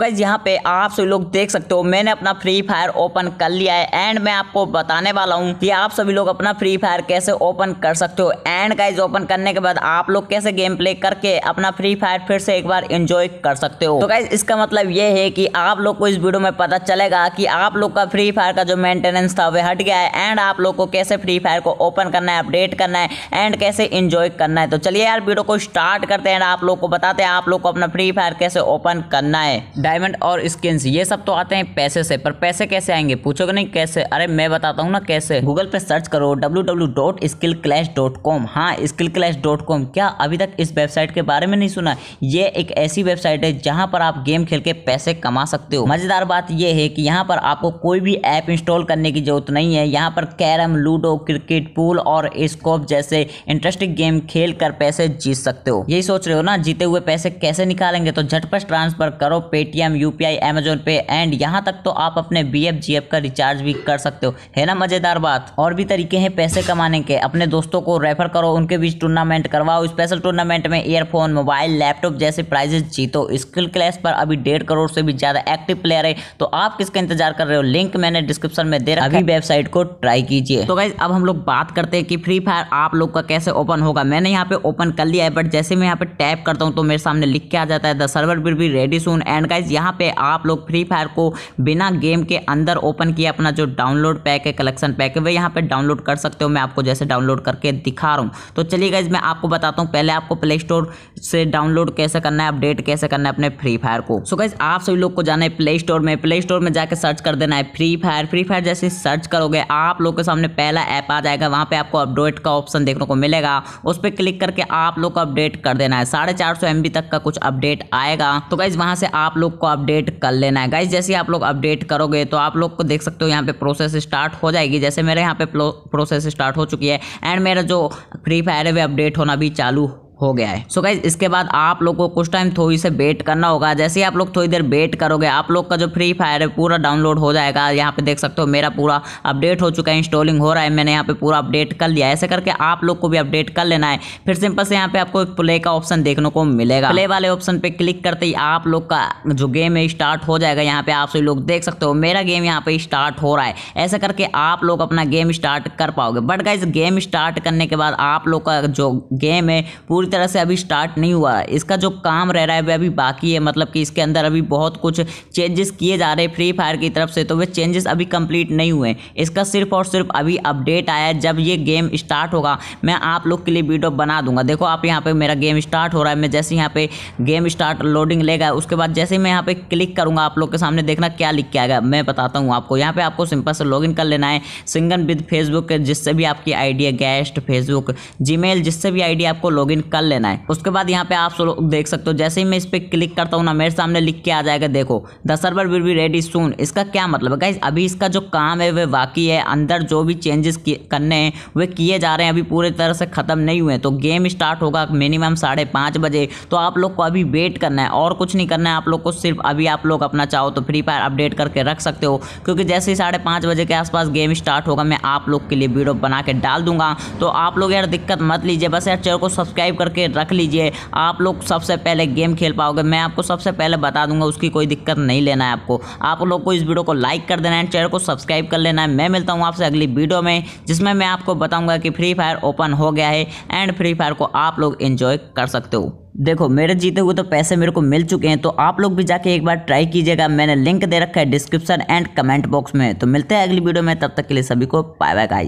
guys यहाँ पे आप सभी लोग देख सकते हो मैंने अपना फ्री फायर ओपन कर लिया है एंड मैं आपको बताने वाला हूँ कि आप सभी लोग अपना फ्री फायर कैसे ओपन कर सकते हो एंड गाइज ओपन करने के बाद आप लोग कैसे गेम प्ले करके अपना फ्री फायर फिर से एक बार एंजॉय कर सकते हो तो गाइज इसका मतलब ये है कि आप लोग को इस वीडियो में पता चलेगा की आप लोग का फ्री फायर का जो मेंटेनेंस था वह हट गया है एंड आप लोग को कैसे फ्री फायर को ओपन करना है अपडेट करना है एंड कैसे इंजॉय करना है तो चलिए यार वीडियो को स्टार्ट करते हैं आप लोग को बताते हैं आप लोग को अपना फ्री फायर कैसे ओपन करना है डायमंड और स्किन्स ये सब तो आते हैं पैसे से पर पैसे कैसे आएंगे पूछोगे नहीं कैसे अरे मैं बताता हूँ ना कैसे गूगल पे सर्च करो W W dot Skill Clash dot com हाँ स्किल क्लैश डॉट कॉम क्या अभी तक इस वेबसाइट के बारे में नहीं सुना ये एक ऐसी वेबसाइट है जहाँ पर आप गेम खेल के पैसे कमा सकते हो मजेदार बात यह है कि यहाँ पर आपको कोई भी ऐप इंस्टॉल करने की जरूरत नहीं है यहाँ पर कैरम लूडो क्रिकेट पूल और स्कोप जैसे इंटरेस्टिंग गेम खेल कर पैसे जीत सकते हो यही सोच रहे हो ना जीते हुए पैसे कैसे निकालेंगे तो झटपट ट्रांसफर करो Paytm Paytm U P Amazon pay and यहाँ तक तो आप अपने बी एफ जी एफ का रिचार्ज भी कर सकते हो है ना मज़ेदार बात और भी तरीके हैं पैसे कमाने के अपने दोस्तों को रेफर करो उनके बीच टूर्नामेंट करवाओ स्पेशल टूर्नामेंट में ईयरफोन मोबाइल लैपटॉप जैसे प्राइजेस जीतो स्किल क्लास पर अभी डेढ़ करोड़ से भी ज़्यादा एक्टिव प्लेयर है तो आप किसका इंतजार कर रहे हो लिंक मैंने डिस्क्रिप्शन में दे रहा अभी वेबसाइट को ट्राई कीजिए तो गाइज अब हम लोग बात करते हैं कि फ्री फायर आप लोग का कैसे ओपन होगा मैंने यहाँ पे ओपन कर लिया है बट जैसे मैं यहाँ पे टैप करता हूँ तो मेरे सामने लिख के आ जाता है the server will be ready soon and guys guys यहाँ पे आप लोग फ्री फायर को बिना गेम के अंदर ओपन किए अपना जो डाउनलोड पैक है कलेक्शन पैक है वह यहाँ पर डाउनलोड कर सकते हो मैं आपको जैसे डाउनलोड करके दिखा रहा हूँ तो चलिए गाइज मैं आपको बताता हूँ पहले आपको प्ले स्टोर से डाउनलोड कैसे करना है अपडेट कैसे करना है अपने फ्री फायर को सो so गाइज आप सभी लोग को जाना है प्ले स्टोर में प्ले स्टोर में जाकर सर्च कर देना है फ्री फायर फ्री फायर जैसे सर्च करोगे आप लोग के सामने पहला ऐप आ जाएगा वहाँ पर आपको अपडेट का ऑप्शन देखने को मिलेगा उस पर क्लिक करके आप लोग को अपडेट कर देना है साढ़े चार सौ एम बी तक का कुछ अपडेट आएगा तो गाइज वहाँ से आप लोग लोग को अपडेट कर लेना है गाइज जैसे आप लोग अपडेट करोगे तो आप लोग को देख सकते हो यहाँ पे प्रोसेस स्टार्ट हो जाएगी जैसे मेरे यहाँ पे प्रोसेस स्टार्ट हो चुकी है एंड मेरा जो फ्री फायर है वे अपडेट होना भी चालू हो गया है सो so गाइज इसके बाद आप लोग को कुछ टाइम थोड़ी से वेट करना होगा जैसे ही आप लोग थोड़ी देर वेट करोगे आप लोग का जो फ्री फायर है पूरा डाउनलोड हो जाएगा यहाँ पे देख सकते हो मेरा पूरा अपडेट हो चुका है इंस्टॉलिंग हो रहा है मैंने यहाँ पे पूरा अपडेट कर लिया ऐसे करके आप लोग को भी अपडेट कर लेना है फिर सिंपल से यहाँ पे आपको प्ले का ऑप्शन देखने को मिलेगा प्ले वाले ऑप्शन पे क्लिक करते ही आप लोग का जो गेम है स्टार्ट हो जाएगा यहाँ पे आप सभी लोग देख सकते हो मेरा गेम यहाँ पे स्टार्ट हो रहा है ऐसे करके आप लोग अपना गेम स्टार्ट कर पाओगे बट गाइज गेम स्टार्ट करने के बाद आप लोग का जो गेम है पूरी पूरी तरह से अभी स्टार्ट नहीं हुआ इसका जो काम रह रहा है वह अभी बाकी है मतलब कि इसके अंदर अभी बहुत कुछ चेंजेस किए जा रहे हैं फ्री फायर की तरफ से तो वे चेंजेस अभी कंप्लीट नहीं हुए इसका सिर्फ और सिर्फ अभी अपडेट आया है जब ये गेम स्टार्ट होगा मैं आप लोग के लिए वीडियो बना दूंगा देखो आप यहाँ पर मेरा गेम स्टार्ट हो रहा है मैं जैसे यहाँ पर गेम स्टार्ट लोडिंग लेगा उसके बाद जैसे मैं यहाँ पे क्लिक करूँगा आप लोग के सामने देखना क्या लिख के आएगा मैं बताता हूँ आपको यहाँ पर आपको सिंपल से लॉग कर लेना है सिंगन विद फेसबुक जिससे भी आपकी आइडिया गेस्ट फेसबुक जीमेल जिससे भी आइडिया आपको लॉगिन कर लेना है उसके बाद यहाँ पे आप लोग देख सकते हो जैसे ही मैं इस पर क्लिक करता हूँ ना मेरे सामने लिख के आ जाएगा देखो the server will be ready soon इसका क्या मतलब है गाइज अभी इसका जो काम है वह बाकी है अंदर जो भी चेंजेस करने हैं वे किए जा रहे हैं अभी पूरी तरह से ख़त्म नहीं हुए तो गेम स्टार्ट होगा मिनिमम साढ़े पाँच बजे तो आप लोग को अभी वेट करना है और कुछ नहीं करना है आप लोग को सिर्फ अभी आप लोग अपना चाहो तो फ्री फायर अपडेट करके रख सकते हो क्योंकि जैसे ही साढ़े पाँच बजे के आसपास गेम स्टार्ट होगा मैं आप लोग के लिए वीडियो बना के डाल दूंगा तो आप लोग यार दिक्कत मत लीजिए बस यार चैनल को सब्सक्राइब कर करके रख लीजिए आप लोग सबसे पहले गेम खेल पाओगे मैं आपको सबसे पहले बता दूंगा उसकी कोई दिक्कत नहीं लेना है आपको आप लोग को इस वीडियो को लाइक कर देना है चैनल को सब्सक्राइब कर लेना है मैं मिलता हूँ आपसे अगली वीडियो में जिसमें मैं आपको बताऊँगा कि फ्री फायर ओपन हो गया है एंड फ्री फायर को आप लोग इन्जॉय कर सकते हो देखो मेरे जीते हुए तो पैसे मेरे को मिल चुके हैं तो आप लोग भी जाके एक बार ट्राई कीजिएगा मैंने लिंक दे रखा है डिस्क्रिप्शन एंड कमेंट बॉक्स में तो मिलते हैं अगली वीडियो में तब तक के लिए सभी को बाय बाय गाइस